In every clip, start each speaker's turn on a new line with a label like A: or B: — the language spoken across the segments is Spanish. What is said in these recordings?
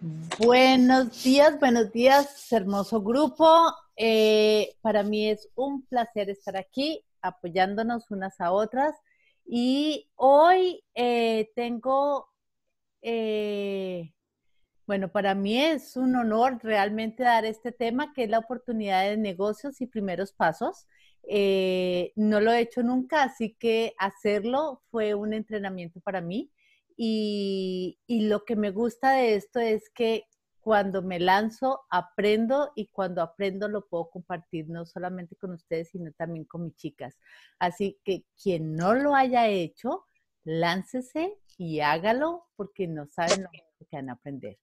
A: Buenos días, buenos días, hermoso grupo. Eh, para mí es un placer estar aquí apoyándonos unas a otras. Y hoy eh, tengo, eh, bueno, para mí es un honor realmente dar este tema que es la oportunidad de negocios y primeros pasos. no lo he hecho nunca, así que hacerlo fue un entrenamiento para mí. Y, lo que me gusta de esto es que cuando me lanzo, aprendo y cuando aprendo lo puedo compartir no solamente con ustedes, sino también con mis chicas. Así que quien no lo haya hecho, láncese y hágalo porque no saben lo que van a aprender.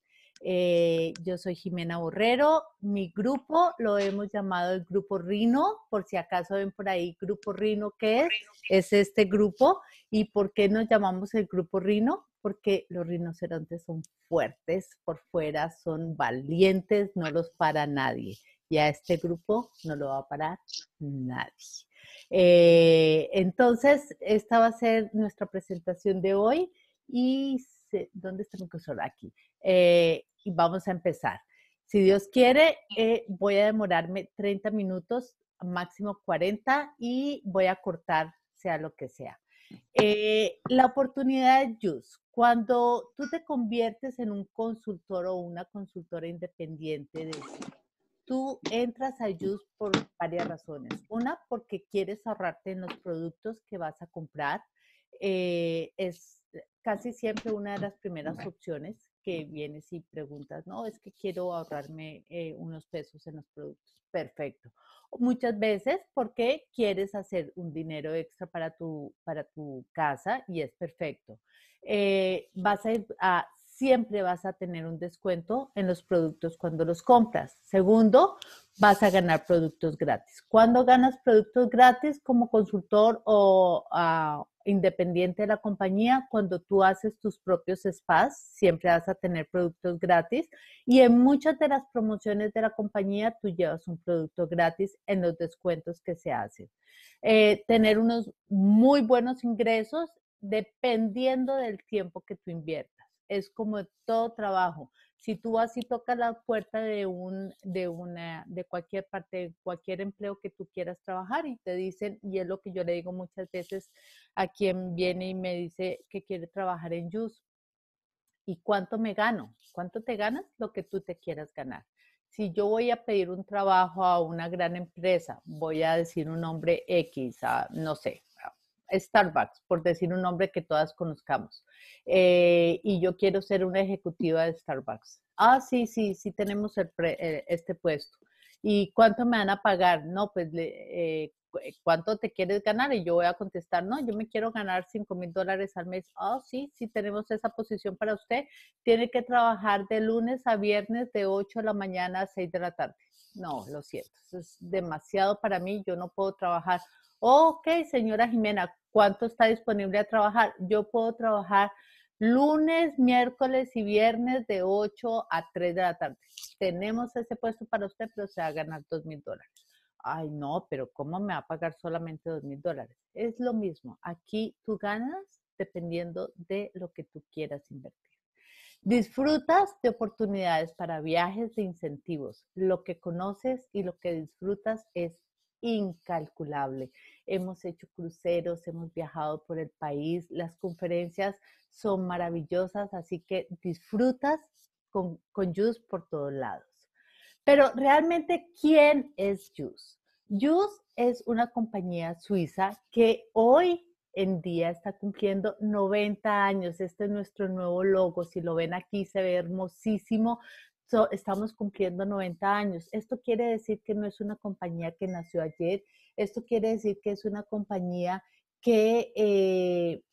A: Eh, yo soy Jimena Borrero. Mi grupo lo hemos llamado el Grupo Rino, por si acaso ven por ahí Grupo Rino, ¿qué es? Es este grupo. ¿Y por qué nos llamamos el Grupo Rino? Porque los rinocerontes son fuertes por fuera, son valientes, no los para nadie. Y a este grupo no lo va a parar nadie. Eh, entonces, esta va a ser nuestra presentación de hoy. ¿Y dónde está mi cursor? Aquí. Eh, y vamos a empezar. Si Dios quiere, eh, voy a demorarme 30 minutos, máximo 40, y voy a cortar sea lo que sea. Eh, la oportunidad de Jus, cuando tú te conviertes en un consultor o una consultora independiente, de, tú entras a Jus por varias razones. Una, porque quieres ahorrarte en los productos que vas a comprar. Eh, es casi siempre una de las primeras opciones que vienes y preguntas, no, es que quiero ahorrarme eh, unos pesos en los productos. Perfecto. Muchas veces porque quieres hacer un dinero extra para tu, para tu casa y es perfecto. Eh, vas a, ir a siempre vas a tener un descuento en los productos cuando los compras. Segundo, vas a ganar productos gratis. Cuando ganas productos gratis como consultor o ah, independiente de la compañía, cuando tú haces tus propios spas, siempre vas a tener productos gratis y en muchas de las promociones de la compañía tú llevas un producto gratis en los descuentos que se hacen. Eh, tener unos muy buenos ingresos dependiendo del tiempo que tú inviertas. Es como todo trabajo. Si tú así tocas la puerta de, un, de, una, de cualquier parte, de cualquier empleo que tú quieras trabajar y te dicen, y es lo que yo le digo muchas veces a quien viene y me dice que quiere trabajar en Yus, ¿y cuánto me gano? ¿Cuánto te ganas? Lo que tú te quieras ganar. Si yo voy a pedir un trabajo a una gran empresa, voy a decir un nombre X, no sé, Starbucks, por decir un nombre que todas conozcamos, eh, y yo quiero ser una ejecutiva de Starbucks. Ah, sí, sí, sí tenemos eh, este puesto. ¿Y cuánto me van a pagar? No, pues, eh, ¿cuánto te quieres ganar? Y yo voy a contestar, no, yo me quiero ganar 5 mil dólares al mes. Ah, sí, sí tenemos esa posición para usted. Tiene que trabajar de lunes a viernes de 8 de la mañana a 6 de la tarde. No, lo siento, es demasiado para mí, yo no puedo trabajar Ok, señora Jimena, ¿cuánto está disponible a trabajar? Yo puedo trabajar lunes, miércoles y viernes de 8 a 3 de la tarde. Tenemos ese puesto para usted, pero se va a ganar 2 mil dólares. Ay, no, pero ¿cómo me va a pagar solamente 2 mil dólares? Es lo mismo. Aquí tú ganas dependiendo de lo que tú quieras invertir. Disfrutas de oportunidades para viajes de incentivos. Lo que conoces y lo que disfrutas es incalculable hemos hecho cruceros, hemos viajado por el país, las conferencias son maravillosas, así que disfrutas con, Jus por todos lados. Pero realmente, ¿quién es Jus? Jus es una compañía suiza que hoy en día está cumpliendo 90 años. Este es nuestro nuevo logo. Si lo ven aquí, se ve hermosísimo estamos cumpliendo 90 años. Esto quiere decir que no es una compañía que nació ayer, esto quiere decir que es una compañía que eh,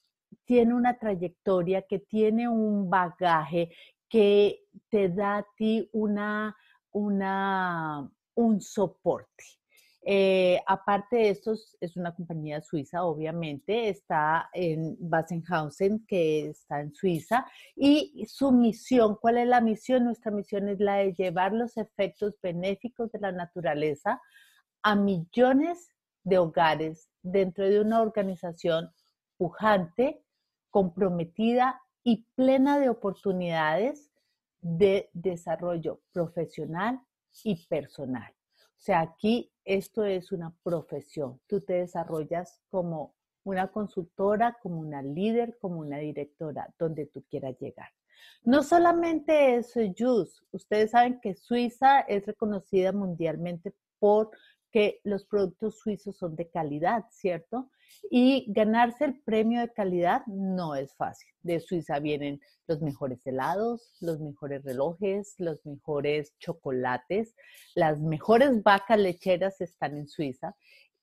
A: tiene una trayectoria, que tiene un bagaje, que te da a ti una, una, un soporte. Eh, aparte de esto, es una compañía suiza, obviamente, está en Basenhausen que está en Suiza, y su misión, ¿cuál es la misión? Nuestra misión es la de llevar los efectos benéficos de la naturaleza a millones de hogares dentro de una organización pujante, comprometida y plena de oportunidades de desarrollo profesional y personal. O sea, aquí esto es una profesión. Tú te desarrollas como una consultora, como una líder, como una directora, donde tú quieras llegar. No solamente eso, Jus, ustedes saben que Suiza es reconocida mundialmente por que los productos suizos son de calidad, ¿cierto? Y ganarse el premio de calidad no es fácil. De Suiza vienen los mejores helados, los mejores relojes, los mejores chocolates, las mejores vacas lecheras están en Suiza.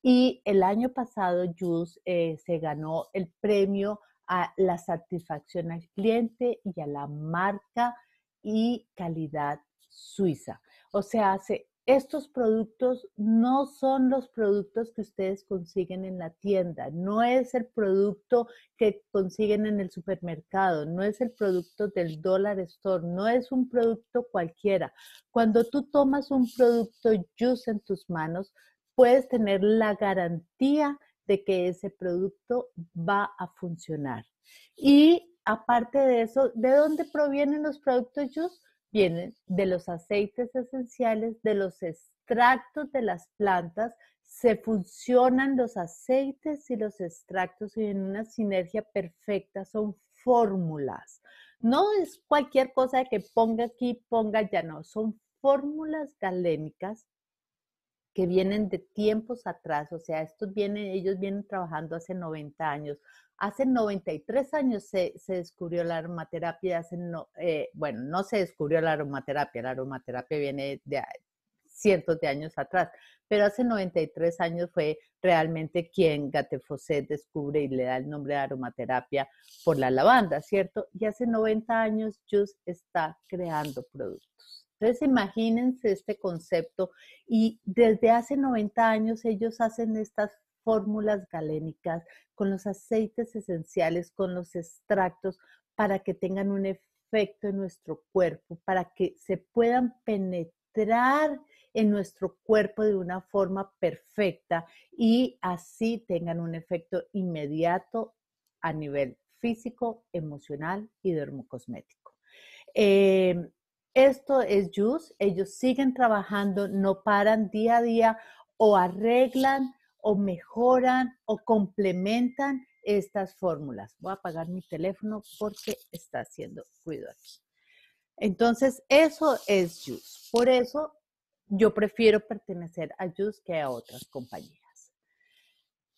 A: Y el año pasado Jus eh, se ganó el premio a la satisfacción al cliente y a la marca y calidad suiza. O sea, hace estos productos no son los productos que ustedes consiguen en la tienda, no es el producto que consiguen en el supermercado, no es el producto del dollar store, no es un producto cualquiera. Cuando tú tomas un producto juice en tus manos, puedes tener la garantía de que ese producto va a funcionar. Y aparte de eso, ¿de dónde provienen los productos juice? vienen de los aceites esenciales, de los extractos de las plantas, se funcionan los aceites y los extractos en una sinergia perfecta, son fórmulas. No es cualquier cosa que ponga aquí, ponga ya no, son fórmulas galénicas que vienen de tiempos atrás, o sea, estos vienen, ellos vienen trabajando hace 90 años, Hace 93 años se, descubrió la aromaterapia, eh, bueno, no se descubrió la aromaterapia, la aromaterapia viene de cientos de años atrás, pero hace 93 años fue realmente quien Gattefossé descubre y le da el nombre de aromaterapia por la lavanda, ¿cierto? Y hace 90 años Just está creando productos. Entonces imagínense este concepto y desde hace 90 años ellos hacen estas fórmulas galénicas, con los aceites esenciales, con los extractos, para que tengan un efecto en nuestro cuerpo, para que se puedan penetrar en nuestro cuerpo de una forma perfecta y así tengan un efecto inmediato a nivel físico, emocional y dermocosmético. Em, esto es Juice, ellos siguen trabajando, no paran día a día o arreglan o mejoran o complementan estas fórmulas. Voy a apagar mi teléfono porque está haciendo ruido aquí. Entonces, eso es Juice. Por eso yo prefiero pertenecer a Juice que a otras compañías.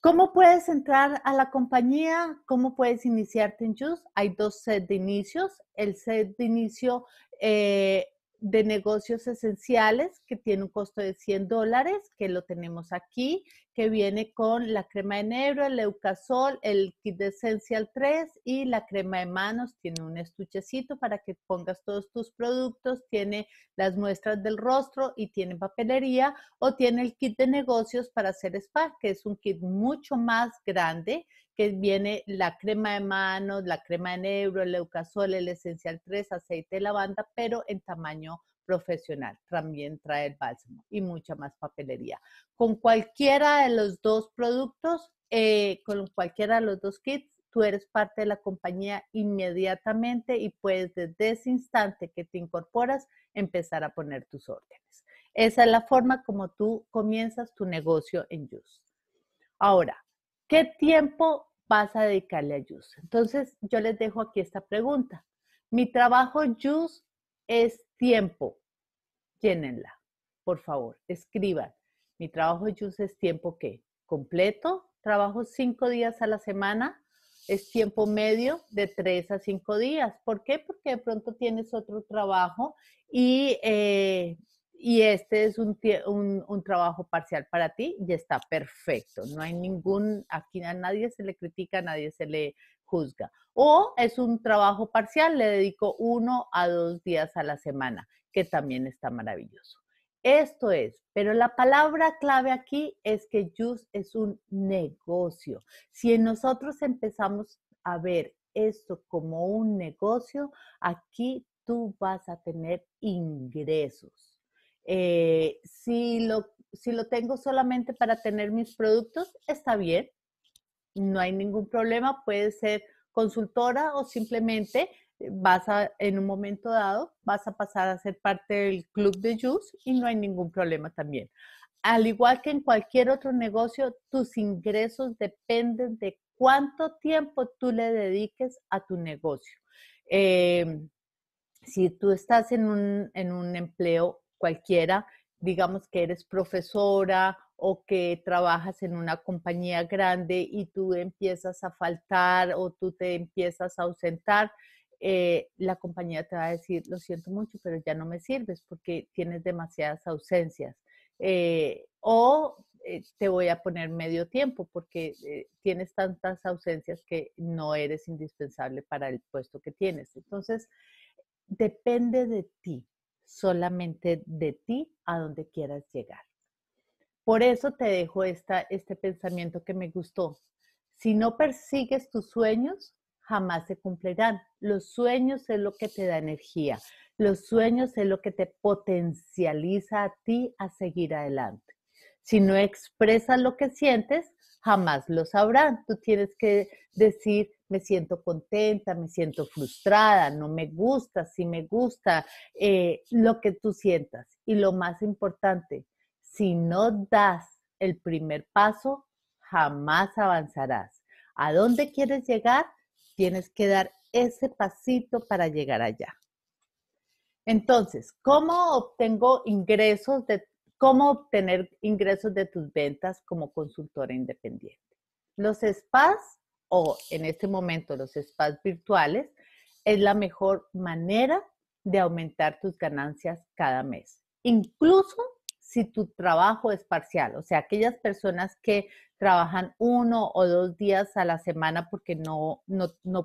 A: ¿Cómo puedes entrar a la compañía? ¿Cómo puedes iniciarte en Juice? Hay dos sets de inicios. El set de inicio eh, de negocios esenciales que tiene un costo de 100 dólares, que lo tenemos aquí, que viene con la crema de negro, el eucasol, el kit de esencial 3 y la crema de manos. Tiene un estuchecito para que pongas todos tus productos, tiene las muestras del rostro y tiene papelería o tiene el kit de negocios para hacer spa, que es un kit mucho más grande que viene la crema de manos, la crema de negro, el eucasol, el esencial 3, aceite de lavanda, pero en tamaño profesional. También trae el bálsamo y mucha más papelería. Con cualquiera de los dos productos, eh, con cualquiera de los dos kits, tú eres parte de la compañía inmediatamente y puedes desde ese instante que te incorporas empezar a poner tus órdenes. Esa es la forma como tú comienzas tu negocio en Just. Ahora, ¿qué tiempo vas a dedicarle a Juice Entonces, yo les dejo aquí esta pregunta. Mi trabajo Just es tiempo llénenla, por favor, escriban. Mi trabajo es tiempo que completo, trabajo cinco días a la semana, es tiempo medio de tres a cinco días. ¿Por qué? Porque de pronto tienes otro trabajo y, eh, y este es un, trabajo parcial para ti y está perfecto. No hay ningún, aquí a nadie se le critica, nadie se le juzga. O es un trabajo parcial, le dedico uno a dos días a la semana, que también está maravilloso. Esto es, pero la palabra clave aquí es que Juice es un negocio. Si nosotros empezamos a ver esto como un negocio, aquí tú vas a tener ingresos. Eh, si, lo, si lo tengo solamente para tener mis productos, está bien, no hay ningún problema, puedes ser consultora o simplemente eh, vas a, en un momento dado, vas a pasar a ser parte del club de Juice y no hay ningún problema también. Al igual que en cualquier otro negocio, tus ingresos dependen de cuánto tiempo tú le dediques a tu negocio. Em, si tú estás en un, en un empleo cualquiera, digamos que eres profesora o que trabajas en una compañía grande y tú empiezas a faltar o tú te empiezas a ausentar, eh, la compañía te va a decir, lo siento mucho, pero ya no me sirves porque tienes demasiadas ausencias. Eh, o eh, te voy a poner medio tiempo porque tienes tantas ausencias que no eres indispensable para el puesto que tienes. Entonces, depende de ti, solamente de ti, a donde quieras llegar. Por eso te dejo esta, este pensamiento que me gustó. Si no persigues tus sueños, jamás se cumplirán. Los sueños es lo que te da energía. Los sueños es lo que te potencializa a ti a seguir adelante. Si no expresas lo que sientes, jamás lo sabrán. Tú tienes que decir, me siento contenta, me siento frustrada, no me gusta, sí me gusta, eh, lo que tú sientas. Y lo más importante, si no das el primer paso, jamás avanzarás. ¿A dónde quieres llegar? Tienes que dar ese pasito para llegar allá. Entonces, ¿cómo obtengo ingresos de cómo obtener ingresos de tus ventas como consultora independiente? Los spas o en este momento los spas virtuales es la mejor manera de aumentar tus ganancias cada mes, incluso si tu trabajo es parcial, o sea, aquellas personas que trabajan uno o dos días a la semana porque no,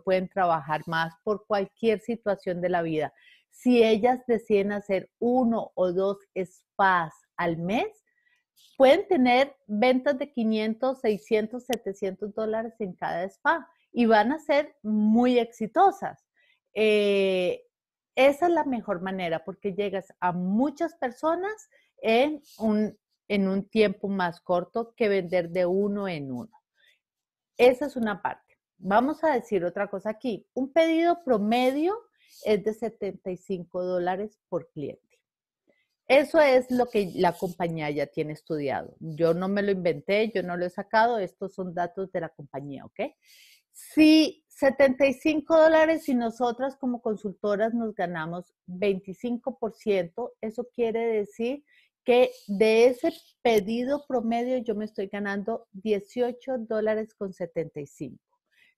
A: pueden trabajar más por cualquier situación de la vida. Si ellas deciden hacer uno o dos spas al mes, pueden tener ventas de 500, 600, 700 dólares en cada spa y van a ser muy exitosas. Eh, esa es la mejor manera porque llegas a muchas personas en un, en un tiempo más corto que vender de uno en uno. Esa es una parte. Vamos a decir otra cosa aquí. Un pedido promedio es de 75 dólares por cliente. Eso es lo que la compañía ya tiene estudiado. Yo no me lo inventé, yo no lo he sacado, estos son datos de la compañía, ¿ok? Si 75 dólares y nosotras como consultoras nos ganamos 25%, eso quiere decir que de ese pedido promedio yo me estoy ganando 18 dólares con 75.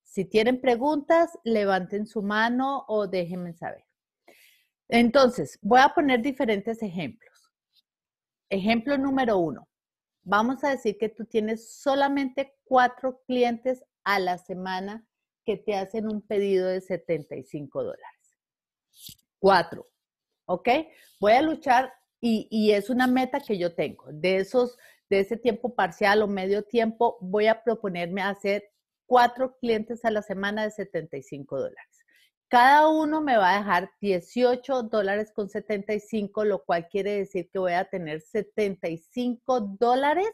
A: Si tienen preguntas, levanten su mano o déjenme saber. Entonces, voy a poner diferentes ejemplos. Ejemplo número uno. Vamos a decir que tú tienes solamente cuatro clientes a la semana que te hacen un pedido de 75 dólares. Cuatro. ¿Ok? Voy a luchar y, es una meta que yo tengo. De esos, de ese tiempo parcial o medio tiempo, voy a proponerme hacer cuatro clientes a la semana de 75 dólares. Cada uno me va a dejar 18 dólares con 75, lo cual quiere decir que voy a tener 75 dólares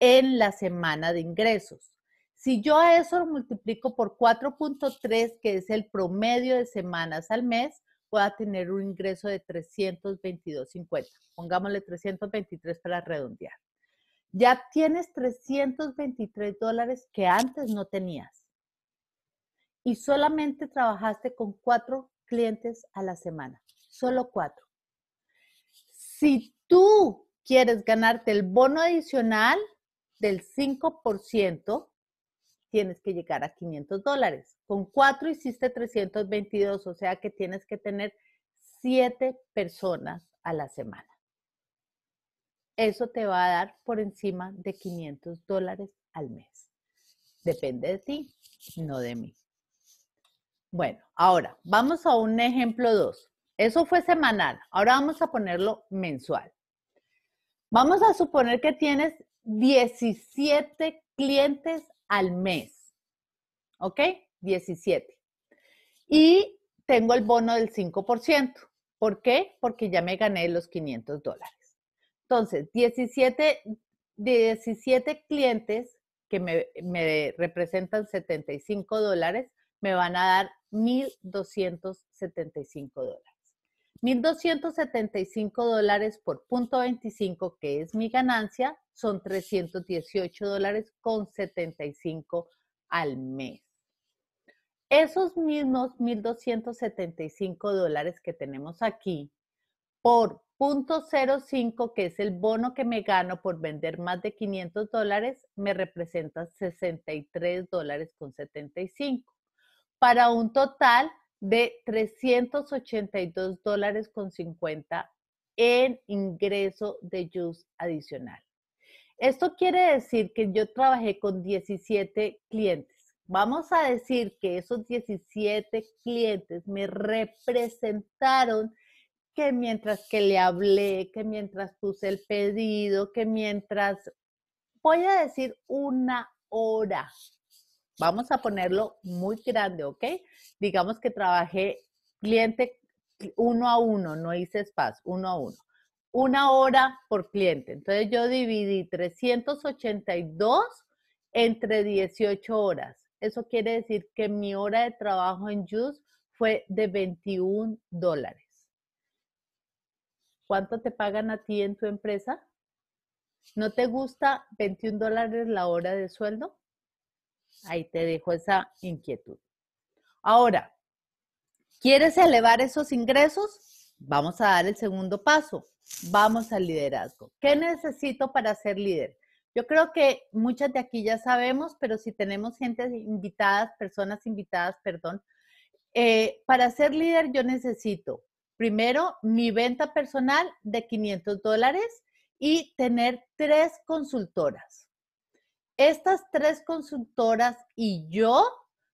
A: en la semana de ingresos. Si yo a eso lo multiplico por 4.3, que es el promedio de semanas al mes, pueda tener un ingreso de 322.50. Pongámosle 323 para redondear. Ya tienes 323 dólares que antes no tenías. Y solamente trabajaste con cuatro clientes a la semana. Solo cuatro. Si tú quieres ganarte el bono adicional del 5%, tienes que llegar a 500 dólares. Con 4 hiciste 322, o sea que tienes que tener 7 personas a la semana. Eso te va a dar por encima de 500 dólares al mes. Depende de ti, no de mí. Bueno, ahora vamos a un ejemplo 2. Eso fue semanal, ahora vamos a ponerlo mensual. Vamos a suponer que tienes 17 clientes al mes. ¿Ok? 17. Y tengo el bono del 5%. ¿Por qué? Porque ya me gané los 500 dólares. Entonces, 17, 17 clientes que me, me representan 75 dólares me van a dar 1.275 dólares. 1.275 dólares por 25, que es mi ganancia, son 318 dólares con 75 al mes. Esos mismos 1.275 dólares que tenemos aquí por 05, que es el bono que me gano por vender más de 500 dólares, me representa 63 dólares con 75 para un total de 382 dólares con 50 en ingreso de use adicional. Esto quiere decir que yo trabajé con 17 clientes. Vamos a decir que esos 17 clientes me representaron que mientras que le hablé, que mientras puse el pedido, que mientras, voy a decir una hora, Vamos a ponerlo muy grande, ¿ok? Digamos que trabajé cliente uno a uno, no hice spas, uno a uno. Una hora por cliente. Entonces yo dividí 382 entre 18 horas. Eso quiere decir que mi hora de trabajo en Juice fue de 21 dólares. ¿Cuánto te pagan a ti en tu empresa? ¿No te gusta 21 dólares la hora de sueldo? Ahí te dejo esa inquietud. Ahora, ¿quieres elevar esos ingresos? Vamos a dar el segundo paso. Vamos al liderazgo. ¿Qué necesito para ser líder? Yo creo que muchas de aquí ya sabemos, pero si tenemos gente invitadas, personas invitadas, perdón, eh, para ser líder yo necesito primero mi venta personal de 500 dólares y tener tres consultoras. Estas tres consultoras y yo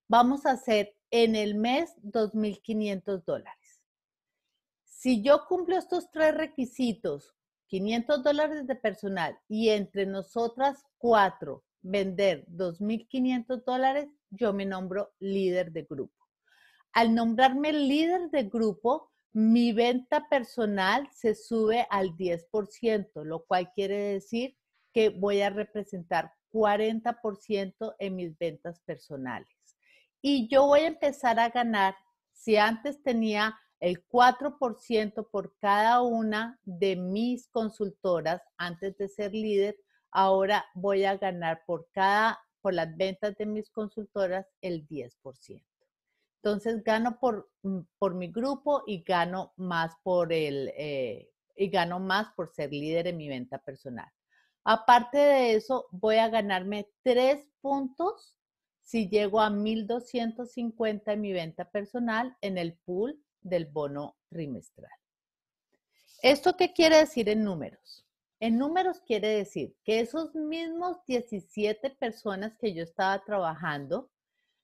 A: vamos a hacer en el mes 2.500 dólares. Si yo cumplo estos tres requisitos, 500 dólares de personal y entre nosotras cuatro vender 2.500 dólares, yo me nombro líder de grupo. Al nombrarme líder de grupo, mi venta personal se sube al 10%, lo cual quiere decir que voy a representar 40% en mis ventas personales. Y yo voy a empezar a ganar, si antes tenía el 4% por cada una de mis consultoras antes de ser líder, ahora voy a ganar por cada por las ventas de mis consultoras el 10%. Entonces gano por, mm, por mi grupo y gano más por el eh, y gano más por ser líder en mi venta personal. Aparte de eso, voy a ganarme tres puntos si llego a 1.250 en mi venta personal en el pool del bono trimestral. ¿Esto qué quiere decir en números? En números quiere decir que esos mismos 17 personas que yo estaba trabajando,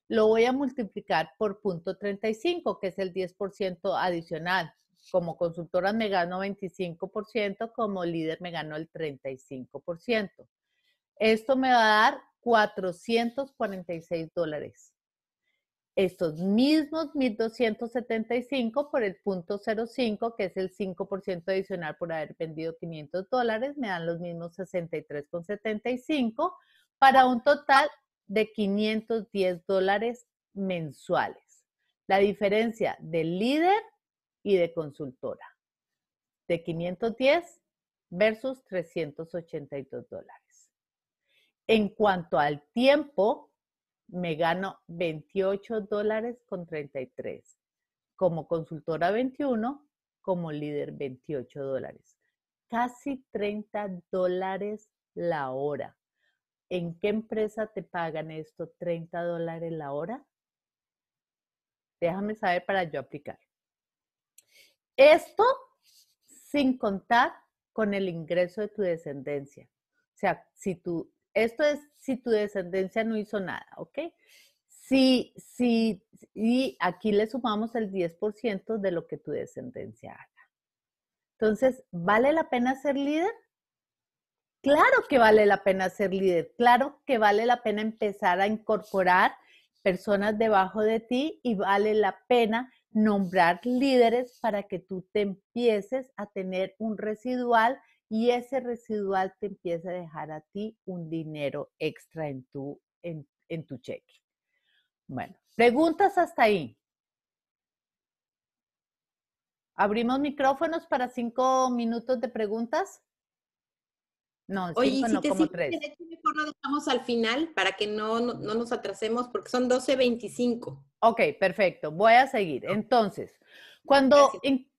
A: lo voy a multiplicar por punto 35, que es el 10% adicional. Como consultora me gano 25%, como líder me gano el 35%. Esto me va a dar 446 dólares. Estos mismos 1.275 por el punto 05, que es el 5% adicional por haber vendido 500 dólares, me dan los mismos 63,75 para un total de 510 dólares mensuales. La diferencia del líder y de consultora de 510 versus 382 dólares. En cuanto al tiempo, me gano 28 dólares con 33. Como consultora 21, como líder 28 dólares. Casi 30 dólares la hora. ¿En qué empresa te pagan esto 30 dólares la hora? Déjame saber para yo aplicar. Esto sin contar con el ingreso de tu descendencia. O sea, si esto es si tu descendencia no hizo nada, ¿ok? Si, si, y aquí le sumamos el 10% de lo que tu descendencia haga. Entonces, ¿vale la pena ser líder? Claro que vale la pena ser líder, claro que vale la pena empezar a incorporar personas debajo de ti y vale la pena nombrar líderes para que tú te empieces a tener un residual y ese residual te empiece a dejar a ti un dinero extra en tu, en, tu cheque. Bueno, preguntas hasta ahí. ¿Abrimos micrófonos para cinco minutos de preguntas? No, cinco, Oye, te como tres. De hecho, mejor lo dejamos al final para que no, no nos atrasemos porque son 12.25. Ok, perfecto. Voy a seguir. Entonces, cuando,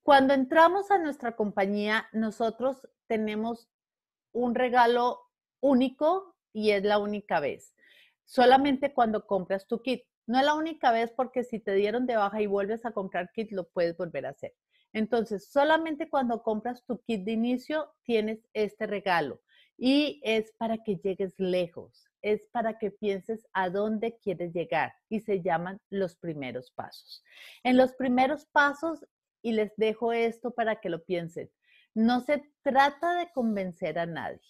A: cuando entramos a nuestra compañía, nosotros tenemos un regalo único y es la única vez. Solamente cuando compras tu kit. No es la única vez porque si te dieron de baja y vuelves a comprar kit, lo puedes volver a hacer. Entonces, solamente cuando compras tu kit de inicio, tienes este regalo y es para que llegues lejos es para que pienses a dónde quieres llegar y se llaman los primeros pasos. En los primeros pasos, y les dejo esto para que lo piensen, no se trata de convencer a nadie,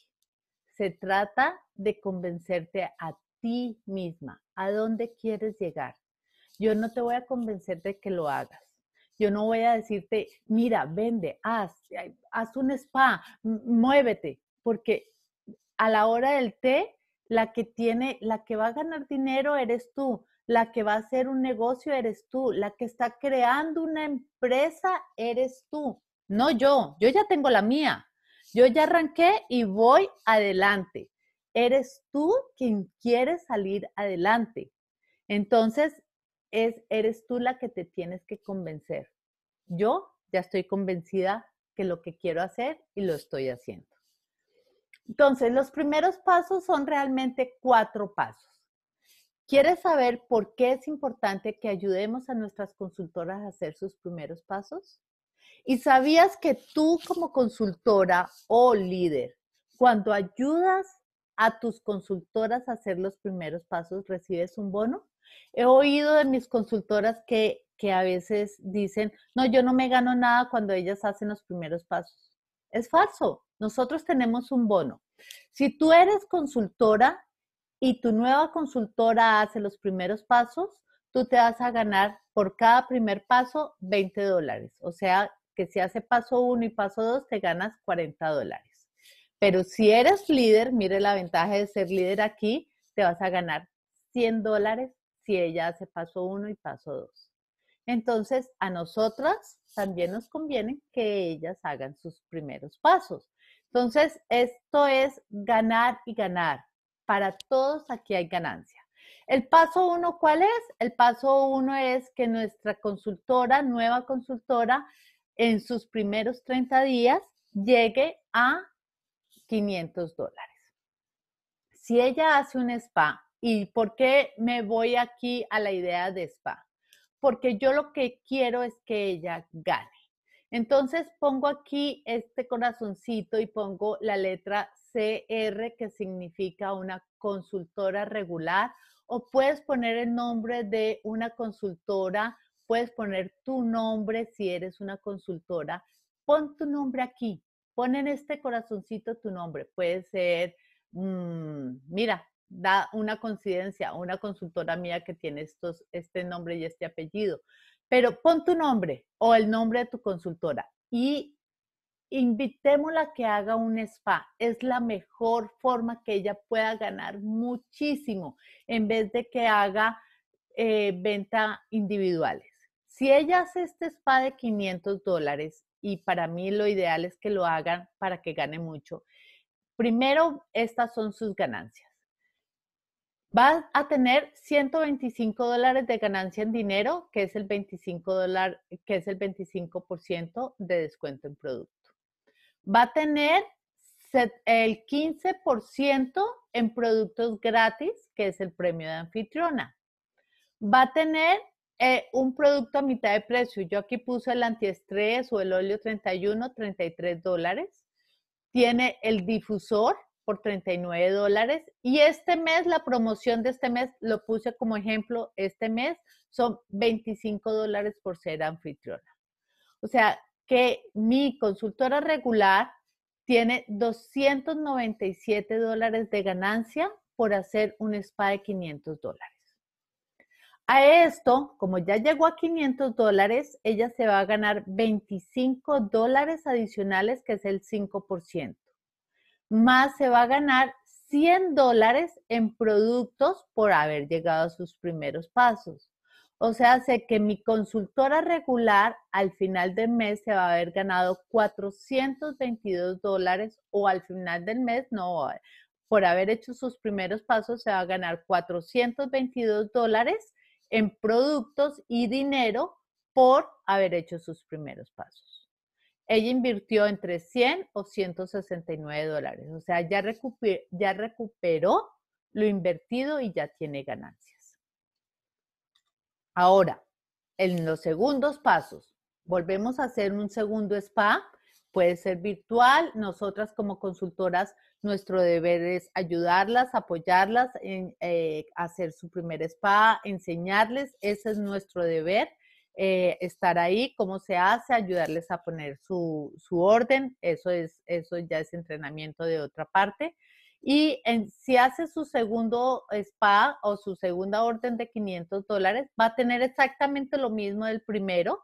A: se trata de convencerte a ti misma, a dónde quieres llegar. Yo no te voy a convencer de que lo hagas. Yo no voy a decirte, mira, vende, haz, haz un spa, muévete, porque a la hora del té la que tiene, la que va a ganar dinero eres tú, la que va a hacer un negocio eres tú, la que está creando una empresa eres tú, no yo, yo ya tengo la mía, yo ya arranqué y voy adelante. Eres tú quien quiere salir adelante. Entonces, es, eres tú la que te tienes que convencer. Yo ya estoy convencida que lo que quiero hacer y lo estoy haciendo. Entonces, los primeros pasos son realmente cuatro pasos. ¿Quieres saber por qué es importante que ayudemos a nuestras consultoras a hacer sus primeros pasos? ¿Y sabías que tú como consultora o líder, cuando ayudas a tus consultoras a hacer los primeros pasos, recibes un bono? He oído de mis consultoras que, que a veces dicen, no, yo no me gano nada cuando ellas hacen los primeros pasos. Es falso. Nosotros tenemos un bono. Si tú eres consultora y tu nueva consultora hace los primeros pasos, tú te vas a ganar por cada primer paso 20 dólares. O sea, que si hace paso 1 y paso 2, te ganas 40 dólares. Pero si eres líder, mire la ventaja de ser líder aquí, te vas a ganar 100 dólares si ella hace paso 1 y paso 2. Entonces, a nosotras también nos conviene que ellas hagan sus primeros pasos. Entonces, esto es ganar y ganar. Para todos aquí hay ganancia. ¿El paso uno cuál es? El paso uno es que nuestra consultora, nueva consultora, en sus primeros 30 días llegue a 500 dólares. Si ella hace un spa, ¿y por qué me voy aquí a la idea de spa? Porque yo lo que quiero es que ella gane. Entonces pongo aquí este corazoncito y pongo la letra CR que significa una consultora regular o puedes poner el nombre de una consultora, puedes poner tu nombre si eres una consultora. Pon tu nombre aquí, pon en este corazoncito tu nombre. Puede ser, mm, mira, da una coincidencia, una consultora mía que tiene estos, este nombre y este apellido. Pero pon tu nombre o el nombre de tu consultora y invitémosla a que haga un spa. Es la mejor forma que ella pueda ganar muchísimo en vez de que haga eh, venta individuales. Si ella hace este spa de 500 dólares, y para mí lo ideal es que lo hagan para que gane mucho, primero estas son sus ganancias. Va a tener 125 dólares de ganancia en dinero, que es el 25 que es el 25% de descuento en producto. Va a tener el 15% en productos gratis, que es el premio de anfitriona. Va a tener eh, un producto a mitad de precio. Yo aquí puse el antiestrés o el óleo 31, 33 dólares. Tiene el difusor, por 39 dólares. Y este mes, la promoción de este mes, lo puse como ejemplo, este mes son 25 dólares por ser anfitriona. O sea, que mi consultora regular tiene 297 dólares de ganancia por hacer un spa de 500 dólares. A esto, como ya llegó a 500 dólares, ella se va a ganar 25 dólares adicionales, que es el 5% más se va a ganar 100 dólares en productos por haber llegado a sus primeros pasos. O sea, sé que mi consultora regular al final del mes se va a haber ganado 422 dólares o al final del mes no, por haber hecho sus primeros pasos se va a ganar 422 dólares en productos y dinero por haber hecho sus primeros pasos ella invirtió entre 100 o 169 dólares. O sea, ya, recuperó, lo invertido y ya tiene ganancias. Ahora, en los segundos pasos, volvemos a hacer un segundo spa. Puede ser virtual. Nosotras como consultoras, nuestro deber es ayudarlas, apoyarlas, en, eh, hacer su primer spa, enseñarles. Ese es nuestro deber eh, estar ahí, cómo se hace, ayudarles a poner su, su, orden, eso, es, eso ya es entrenamiento de otra parte. Y si hace su segundo spa o su segunda orden de 500 dólares, va a tener exactamente lo mismo del primero,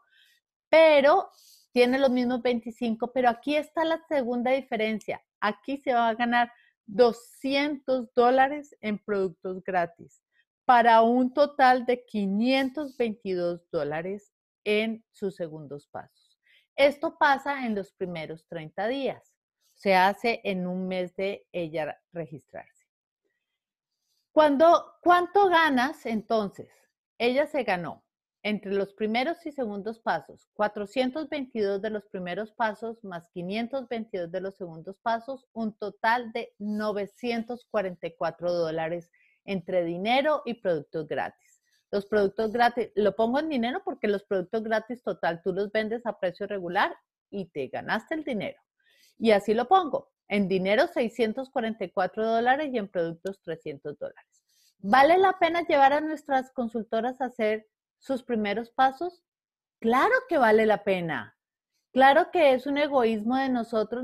A: pero tiene los mismos 25, pero aquí está la segunda diferencia. Aquí se va a ganar 200 dólares en productos gratis para un total de 522 dólares en sus segundos pasos. Esto pasa en los primeros 30 días. Se hace en un mes de ella registrarse. Cuando, ¿Cuánto ganas entonces? Ella se ganó entre los primeros y segundos pasos, 422 de los primeros pasos más 522 de los segundos pasos, un total de 944 dólares entre dinero y productos gratis. Los productos gratis, lo pongo en dinero porque los productos gratis total tú los vendes a precio regular y te ganaste el dinero. Y así lo pongo. En dinero 644 dólares y en productos 300 dólares. ¿Vale la pena llevar a nuestras consultoras a hacer sus primeros pasos? Claro que vale la pena. Claro que es un egoísmo de nosotros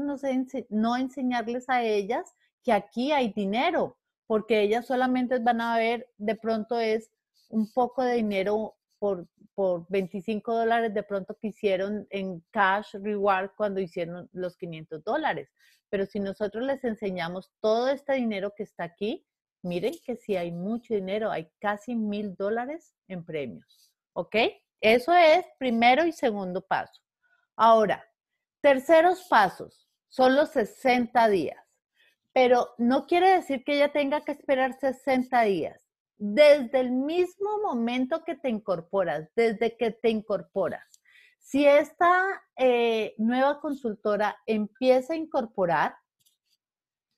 A: no, enseñarles a ellas que aquí hay dinero, porque ellas solamente van a ver, de pronto es un poco de dinero por, por 25 dólares de pronto que hicieron en cash reward cuando hicieron los 500 dólares. Pero si nosotros les enseñamos todo este dinero que está aquí, miren que si hay mucho dinero, hay casi mil dólares en premios. ¿Ok? Eso es primero y segundo paso. Ahora, terceros pasos son los 60 días pero no quiere decir que ella tenga que esperar 60 días. Desde el mismo momento que te incorporas, desde que te incorporas, si esta eh, nueva consultora empieza a incorporar,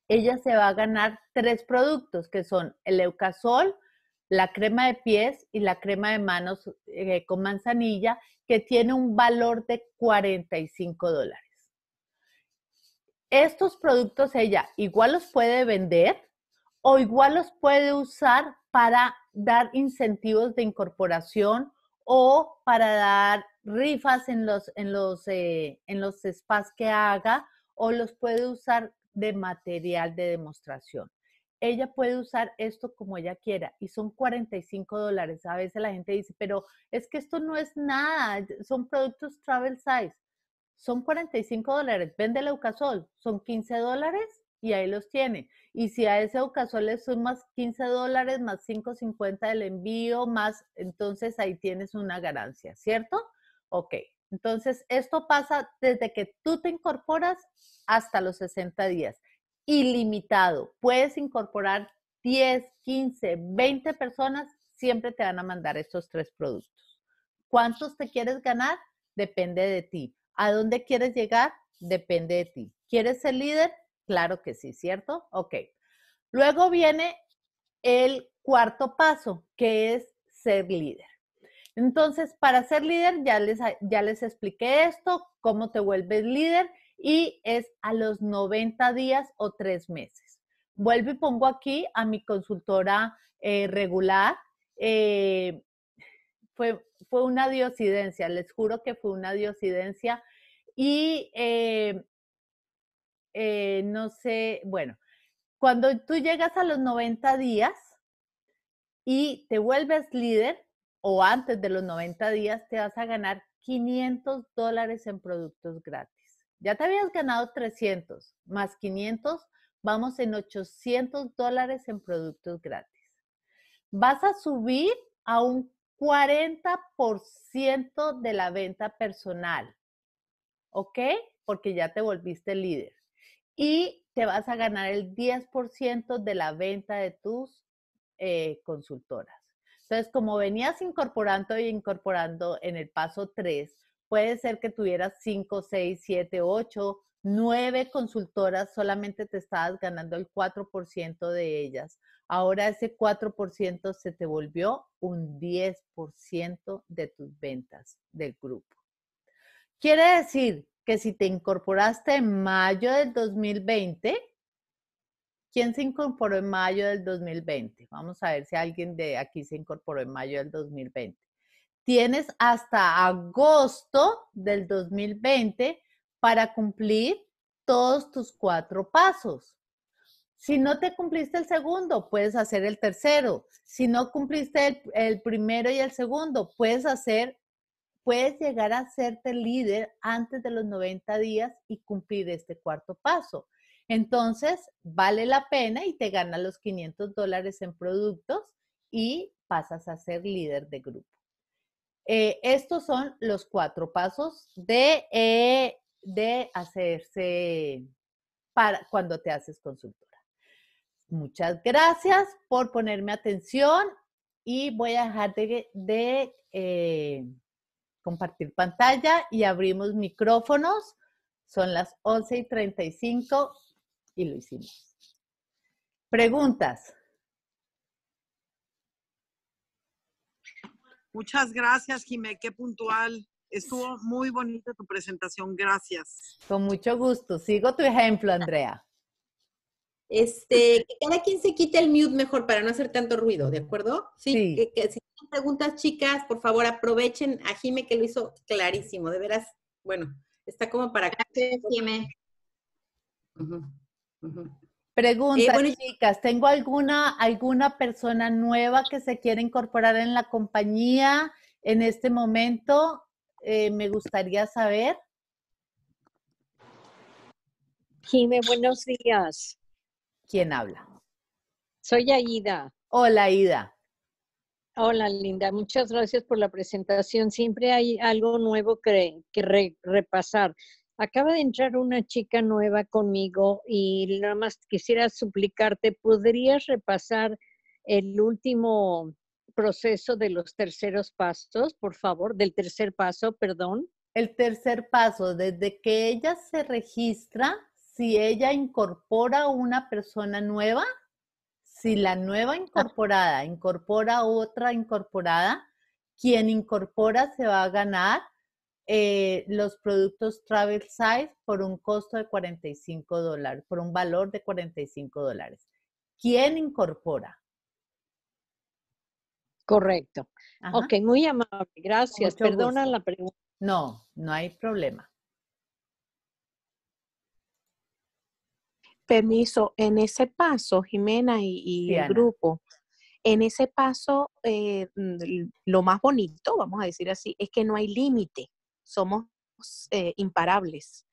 A: ella se va a ganar tres productos que son el Eucasol, la crema de pies y la crema de manos eh, con manzanilla, que tiene un valor de 45 dólares estos productos ella igual los puede vender o igual los puede usar para dar incentivos de incorporación o para dar rifas en los, en los, eh, en los spas que haga o los puede usar de material de demostración. Ella puede usar esto como ella quiera y son 45 dólares. A veces la gente dice, pero es que esto no es nada, son productos travel size son 45 dólares, vende el Eucasol, son 15 dólares y ahí los tiene. Y si a ese Eucasol le sumas 15 dólares más 5.50 del envío, más, entonces ahí tienes una ganancia, ¿cierto? Ok, entonces esto pasa desde que tú te incorporas hasta los 60 días, ilimitado. Puedes incorporar 10, 15, 20 personas, siempre te van a mandar estos tres productos. ¿Cuántos te quieres ganar? Depende de ti. ¿A dónde quieres llegar? Depende de ti. ¿Quieres ser líder? Claro que sí, ¿cierto? Ok. Luego viene el cuarto paso, que es ser líder. Entonces, para ser líder, ya les, ya les expliqué esto, cómo te vuelves líder, y es a los 90 días o tres meses. Vuelvo y pongo aquí a mi consultora eh, regular, eh, fue, una diosidencia, les juro que fue una diosidencia. Y eh, eh, no sé, bueno, cuando tú llegas a los 90 días y te vuelves líder, o antes de los 90 días, te vas a ganar 500 dólares en productos gratis. Ya te habías ganado 300, más 500, vamos en 800 dólares en productos gratis. Vas a subir a un 40% de la venta personal, ¿ok? Porque ya te volviste líder. Y te vas a ganar el 10% de la venta de tus eh, consultoras. Entonces, como venías incorporando e incorporando en el paso 3, puede ser que tuvieras 5, 6, 7, 8, 9 consultoras, solamente te estabas ganando el 4% de ellas. Ahora ese 4% se te volvió un 10% de tus ventas del grupo. Quiere decir que si te incorporaste en mayo del 2020, ¿quién se incorporó en mayo del 2020? Vamos a ver si alguien de aquí se incorporó en mayo del 2020. Tienes hasta agosto del 2020 para cumplir todos tus cuatro pasos. Si no te cumpliste el segundo, puedes hacer el tercero. Si no cumpliste el, primero y el segundo, puedes hacer, puedes llegar a hacerte líder antes de los 90 días y cumplir este cuarto paso. Entonces, vale la pena y te ganas los 500 dólares en productos y pasas a ser líder de grupo. Eh, estos son los cuatro pasos de, eh, de hacerse para cuando te haces consultora. Muchas gracias por ponerme atención y voy a dejar de, eh, compartir pantalla y abrimos micrófonos. Son las 11 y 35 y lo hicimos. Preguntas.
B: Muchas gracias, Jimé, qué puntual. Estuvo muy bonita tu presentación,
A: gracias. Con mucho gusto. Sigo tu ejemplo, Andrea.
C: Este, que cada quien se quite el mute mejor para no hacer tanto ruido, ¿de acuerdo? Sí. Que, si tienen preguntas, chicas, por favor aprovechen a Jime que lo hizo clarísimo, de veras. Bueno, está como para. Gracias, Jime.
A: Eh, chicas, ¿tengo alguna, alguna persona nueva que se quiera incorporar en la compañía en este momento? Eh, me gustaría saber. Jime, buenos días. ¿Quién habla? Soy Aida. Hola, Aida. Hola, Linda. Muchas
B: gracias por la presentación. Siempre hay algo nuevo que, repasar. Acaba de entrar una chica nueva conmigo y nada más quisiera suplicarte,
A: ¿podrías repasar el último proceso de los terceros pasos, por favor? Del tercer paso, perdón. El tercer paso, desde que ella se registra si ella incorpora una persona nueva, si la nueva ah. incorporada incorpora otra incorporada, quien incorpora se va a ganar eh, los productos Travel Size por un costo de 45 dólares, por un valor de 45 dólares. ¿Quién incorpora? Correcto. Ok, muy amable. Gracias. Perdona la pregunta. No, no hay problema.
B: permiso, en ese paso, Jimena y, el grupo, en ese paso, eh, lo más bonito, vamos a decir así, es que no hay límite, somos eh, imparables.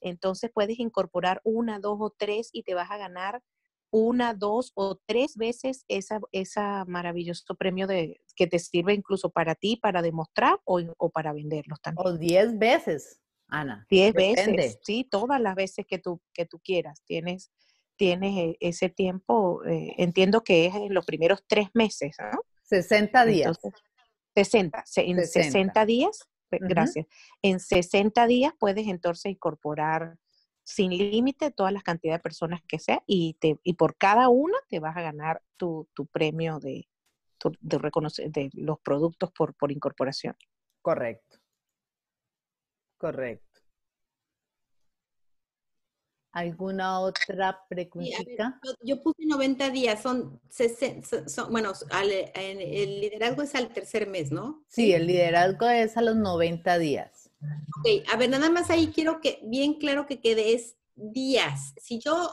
B: Entonces puedes incorporar una, dos o tres y te vas a ganar una, dos o tres veces ese esa maravilloso premio de, que te sirve incluso para ti, para demostrar o, o para venderlos también. O diez veces.
A: Ana? Diez veces,
B: sí, todas las veces que tú, que tú quieras. Tienes, tienes eh, ese tiempo, eh, entiendo que es en los primeros tres meses, ¿no?
A: 60 días.
B: 60, en 60, días, pues, gracias. En 60 días puedes entonces incorporar sin límite todas las cantidades de personas que sea y, te, y por cada una te vas a ganar tu, premio de, reconocer, de los productos por, por incorporación. Correcto.
A: Correcto. ¿Alguna otra preguntita? yo, puse
C: 90 días, son, 60, son bueno, el, liderazgo es al tercer mes,
A: ¿no? Sí, el liderazgo es a los 90 días.
C: Ok, a ver, nada más ahí quiero que bien claro que quede es días. Si yo,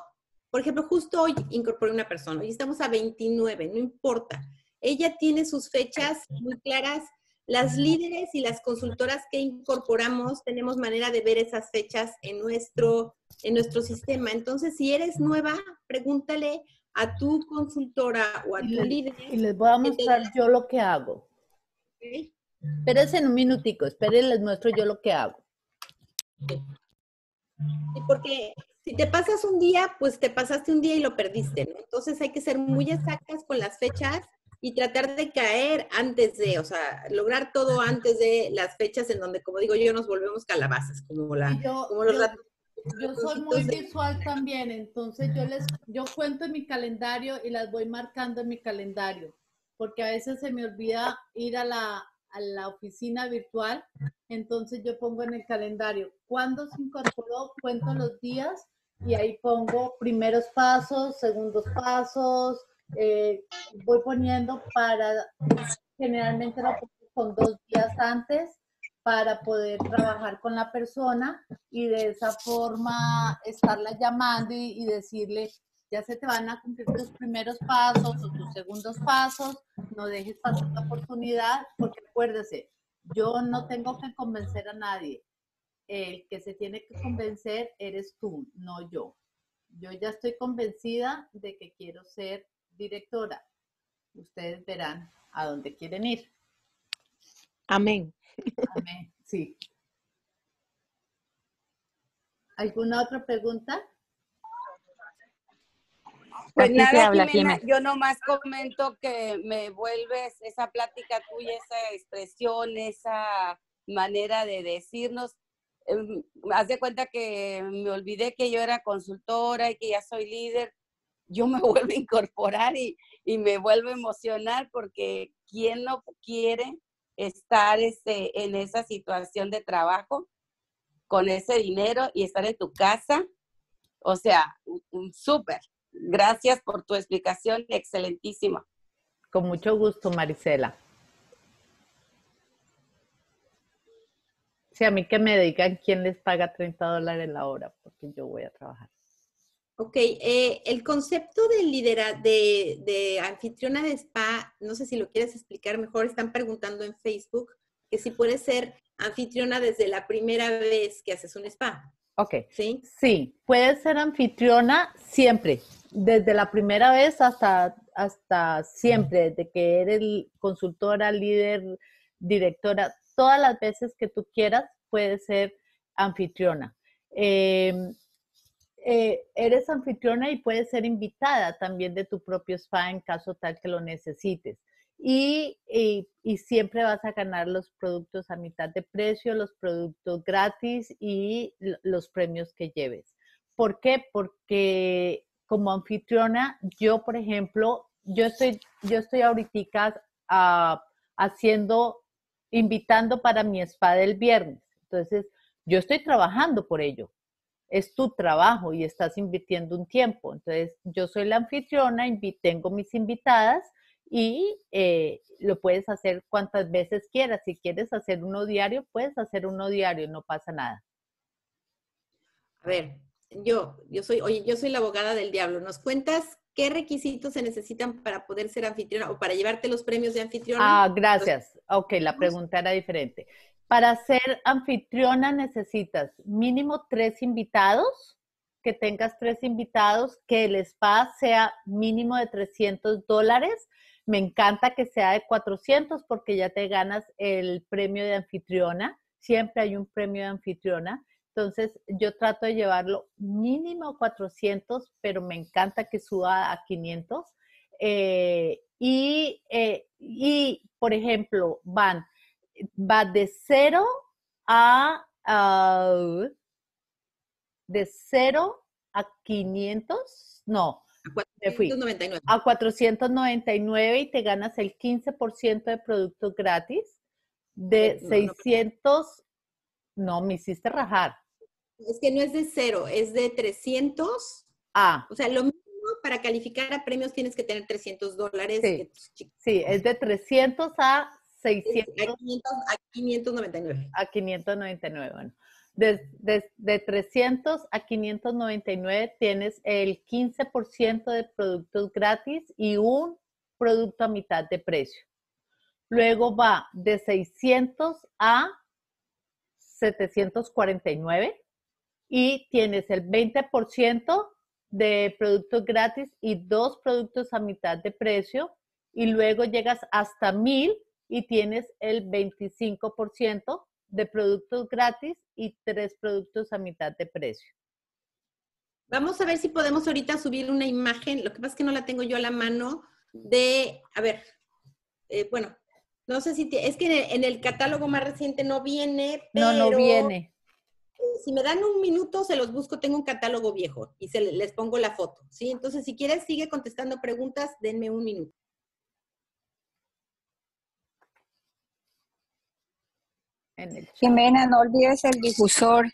C: por ejemplo, justo hoy incorporé una persona, hoy estamos a 29, no importa. Ella tiene sus fechas muy claras. Las líderes y las consultoras que incorporamos tenemos manera de ver esas fechas en nuestro en nuestro sistema. Entonces, si eres nueva, pregúntale
A: a tu consultora o a tu líder. Y les voy a mostrar yo lo que hago. ¿Okay? Espérense un minutico, y les muestro yo lo que hago. Porque si te pasas un día, pues
C: te pasaste un día y
A: lo perdiste, ¿no?
C: Entonces hay que ser muy exactas con las fechas y tratar de caer antes de, o sea, lograr todo antes de las fechas en donde, como digo yo, nos volvemos calabazas, como, la, los
A: yo soy muy visual también, entonces yo les yo cuento en mi calendario y las voy marcando en mi calendario, porque a veces se me olvida ir a la, oficina virtual, entonces yo pongo en el calendario Cuando se incorporó, cuento los días y ahí pongo primeros pasos, segundos pasos, eh, voy poniendo para generalmente lo pongo con dos días antes para poder trabajar con la persona y de esa forma estarla llamando y, decirle, ya se te van a cumplir tus primeros pasos o tus segundos pasos, no dejes pasar la oportunidad, porque acuérdese, yo no tengo que convencer a nadie. El que se tiene que convencer eres tú, no yo. Yo ya estoy convencida de que quiero ser directora. Ustedes verán a dónde quieren ir.
B: Amén sí.
A: ¿Alguna otra pregunta? Pues nada, yo
C: nomás comento que me vuelves esa plática tuya, esa expresión, esa manera de decirnos. Em, haz de cuenta que me olvidé que yo era consultora y que ya soy líder. Yo me vuelvo a incorporar y, y me vuelvo a emocionar porque ¿quién no quiere estar este, en esa situación de trabajo con ese dinero y estar en tu casa. O sea, súper. Gracias por tu
A: explicación, excelentísima. Con mucho gusto, Marisela. Si a mí que me digan quién les paga 30 dólares la hora, porque yo voy a trabajar.
C: Ok, eh, el concepto de, lidera de, de, anfitriona de spa, no sé si lo quieres explicar mejor, están preguntando en Facebook que si puedes ser anfitriona desde la primera vez que haces un spa.
A: Ok. Sí. Sí, puedes ser anfitriona siempre, desde la primera vez hasta, hasta siempre, desde que eres consultora, líder, directora, todas las veces que tú quieras puedes ser anfitriona. Em, eh, eres anfitriona y puedes ser invitada también de tu propio spa en caso tal que lo necesites. Y, siempre vas a ganar los productos a mitad de precio, los productos gratis y los premios que lleves. ¿Por qué? Porque como anfitriona, yo, por ejemplo, yo estoy, yo estoy ahorita ah, haciendo, invitando para mi spa del viernes. Entonces, yo estoy trabajando por ello es tu trabajo y estás invirtiendo un tiempo. Entonces, yo soy la anfitriona, tengo mis invitadas y eh, lo puedes hacer cuantas veces quieras. Si quieres hacer uno diario, puedes hacer uno diario, no pasa nada. A ver,
C: yo, yo soy, oye, yo soy la abogada del diablo. ¿Nos cuentas qué requisitos se necesitan para poder ser anfitriona o para llevarte los premios de anfitriona? Ah, gracias.
A: ok, la pregunta era diferente. Para ser anfitriona necesitas mínimo tres invitados, que tengas tres invitados, que el spa sea mínimo de 300 dólares. Me encanta que sea de 400 porque ya te ganas el premio de anfitriona. Siempre hay un premio de anfitriona. Entonces, yo trato de llevarlo mínimo 400, pero me encanta que suba a 500. Eh, y, eh, y, por ejemplo, van va de cero a, de cero a 500, no. A 499. A 499 y te ganas el 15% de productos gratis. De 600, no, me hiciste rajar. Es
C: que no es de cero, es de 300. a ah. O sea, lo mismo para calificar a premios tienes que tener 300 dólares.
A: sí es de 300 a a, 599. A 599, De, de, 300 a 599 tienes el 15% de productos gratis y un producto a mitad de precio. Luego va de 600 a 749 y tienes el 20% de productos gratis y dos productos a mitad de precio. Y luego llegas hasta 1000 y tienes el 25% de productos gratis y tres productos a mitad de precio.
C: Vamos a ver si podemos ahorita subir una imagen, lo que pasa es que no la tengo yo a la mano, de, a ver, eh, bueno, no sé si, es que en el, catálogo más reciente no viene, pero... No, no viene. Eh, si me dan un minuto, se los busco, tengo un catálogo viejo y se les pongo la foto, ¿sí? Entonces, si quieres, sigue contestando preguntas, denme un minuto.
A: Jimena,
B: no olvides el difusor.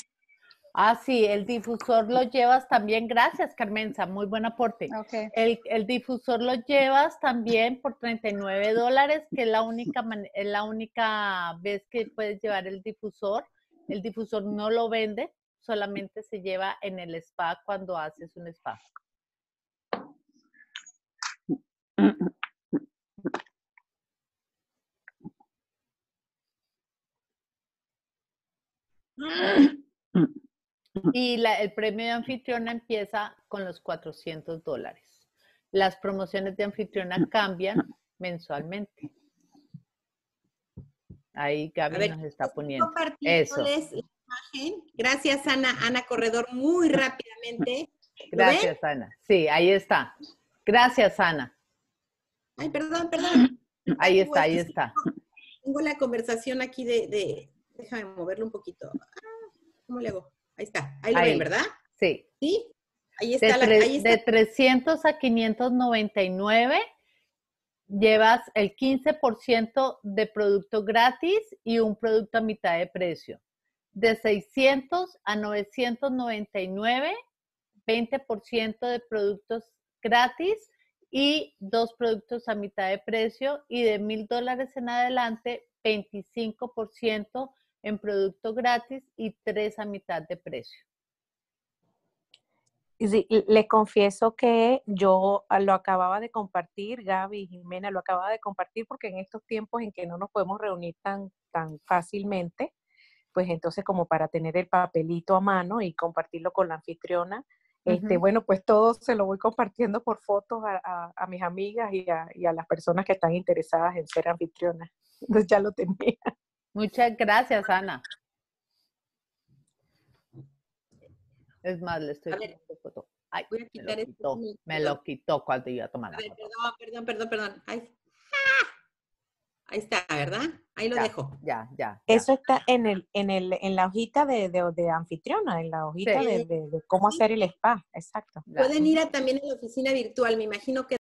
A: Ah, sí, el difusor lo llevas también, gracias Carmenza, muy buen aporte. El, difusor lo llevas también por 39 dólares, que la única, es la única vez que puedes llevar el difusor. El difusor no lo vende, solamente se lleva en el spa cuando haces un spa. Mm. Mm. Y el premio de anfitriona empieza con los 400 dólares. Las promociones de anfitriona mm. cambian mensualmente. Ahí Gaby nos está poniendo. Eso. La imagen. Gracias, Ana. Ana
C: Corredor, muy rápidamente.
A: Gracias, Ana. Sí, ahí está. Gracias, Ana.
C: Ay, perdón, perdón.
A: Ahí está, ahí está.
C: Tengo la conversación aquí de déjame moverlo un poquito. Ah, ¿Cómo le hago? Ahí está, ahí
A: lo ven, ¿verdad? Sí. Sí, ahí está, de, la, De 300 a 599 llevas el 15% de producto gratis y un producto a mitad de precio. De 600 a 999, 20% de productos gratis y dos productos a mitad de precio. Y de mil dólares en adelante, 25% en producto gratis y tres a mitad de precio.
B: Y le confieso que yo ah, lo acababa de compartir, Gaby Jimena, lo acababa de compartir porque en estos tiempos en que no nos podemos reunir tan, tan fácilmente, pues entonces como para tener el papelito a mano y compartirlo con la anfitriona, este, bueno, pues todo se lo voy compartiendo por fotos a, mis amigas y a, las personas que están interesadas en ser anfitrionas. Entonces ya lo tenía.
A: Muchas gracias, Ana. Es más, le estoy... voy a quitar esto. me lo quitó cuando iba a tomar la a ver,
C: Perdón, perdón, perdón, perdón. Ay. Ahí está, ¿verdad? Ahí lo dejo. Ya, ya,
B: Eso está en el, en el, en la hojita de, de, anfitriona, en la hojita de, de, cómo hacer el spa, exacto. Pueden ir a,
C: también a la oficina virtual, me imagino que